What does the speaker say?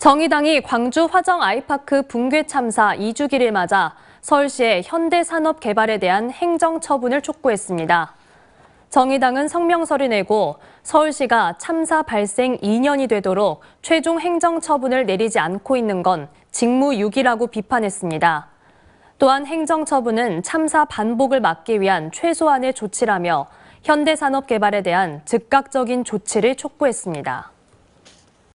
정의당이 광주 화정 아이파크 붕괴 참사 2주기를 맞아 서울시의 현대산업 개발에 대한 행정 처분을 촉구했습니다. 정의당은 성명서를 내고 서울시가 참사 발생 2년이 되도록 최종 행정 처분을 내리지 않고 있는 건 직무유기라고 비판했습니다. 또한 행정 처분은 참사 반복을 막기 위한 최소한의 조치라며 현대산업 개발에 대한 즉각적인 조치를 촉구했습니다.